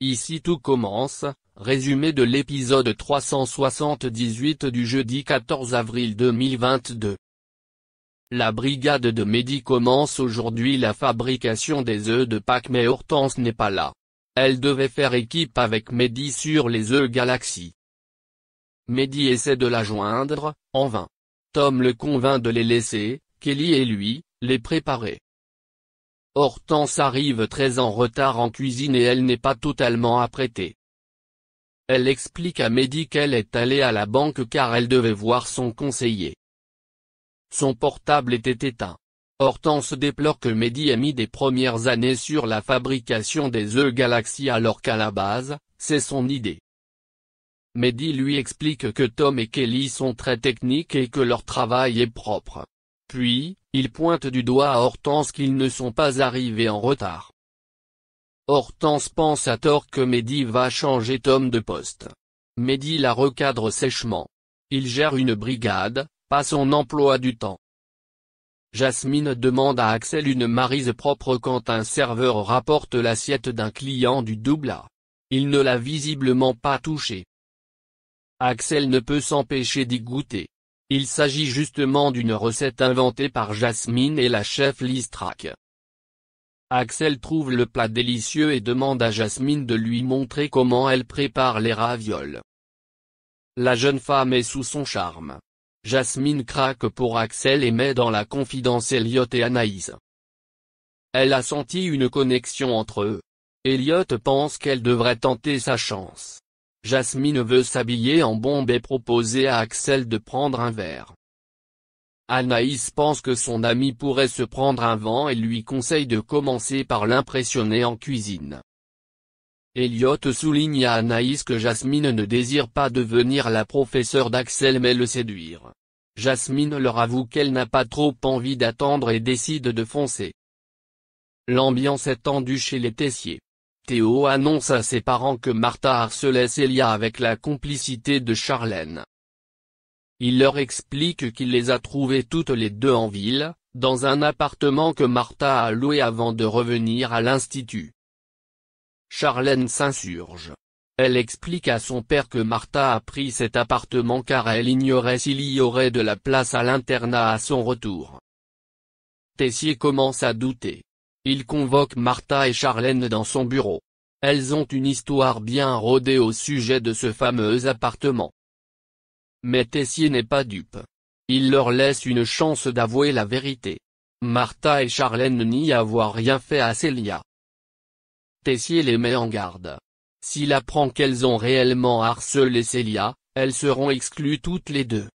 Ici tout commence, résumé de l'épisode 378 du jeudi 14 avril 2022. La brigade de Mehdi commence aujourd'hui la fabrication des œufs de Pâques mais Hortense n'est pas là. Elle devait faire équipe avec Mehdi sur les œufs Galaxy. Mehdi essaie de la joindre, en vain. Tom le convainc de les laisser, Kelly et lui, les préparer. Hortense arrive très en retard en cuisine et elle n'est pas totalement apprêtée. Elle explique à Mehdi qu'elle est allée à la banque car elle devait voir son conseiller. Son portable était éteint. Hortense déplore que Mehdi ait mis des premières années sur la fabrication des œufs Galaxy alors qu'à la base, c'est son idée. Mehdi lui explique que Tom et Kelly sont très techniques et que leur travail est propre. Puis, il pointe du doigt à Hortense qu'ils ne sont pas arrivés en retard. Hortense pense à tort que Mehdi va changer Tom de poste. Mehdi la recadre sèchement. Il gère une brigade, pas son emploi du temps. Jasmine demande à Axel une marise propre quand un serveur rapporte l'assiette d'un client du double A. Il ne l'a visiblement pas touchée. Axel ne peut s'empêcher d'y goûter. Il s'agit justement d'une recette inventée par Jasmine et la chef Liz Axel trouve le plat délicieux et demande à Jasmine de lui montrer comment elle prépare les ravioles. La jeune femme est sous son charme. Jasmine craque pour Axel et met dans la confidence Elliot et Anaïs. Elle a senti une connexion entre eux. Elliot pense qu'elle devrait tenter sa chance. Jasmine veut s'habiller en bombe et proposer à Axel de prendre un verre. Anaïs pense que son ami pourrait se prendre un vent et lui conseille de commencer par l'impressionner en cuisine. Elliot souligne à Anaïs que Jasmine ne désire pas devenir la professeure d'Axel mais le séduire. Jasmine leur avoue qu'elle n'a pas trop envie d'attendre et décide de foncer. L'ambiance est tendue chez les Tessiers. Théo annonce à ses parents que Martha harcelait Célia avec la complicité de Charlène. Il leur explique qu'il les a trouvées toutes les deux en ville, dans un appartement que Martha a loué avant de revenir à l'institut. Charlène s'insurge. Elle explique à son père que Martha a pris cet appartement car elle ignorait s'il y aurait de la place à l'internat à son retour. Tessier commence à douter. Il convoque Martha et Charlène dans son bureau. Elles ont une histoire bien rodée au sujet de ce fameux appartement. Mais Tessier n'est pas dupe. Il leur laisse une chance d'avouer la vérité. Martha et Charlène n'y avoir rien fait à Célia. Tessier les met en garde. S'il apprend qu'elles ont réellement harcelé Célia, elles seront exclues toutes les deux.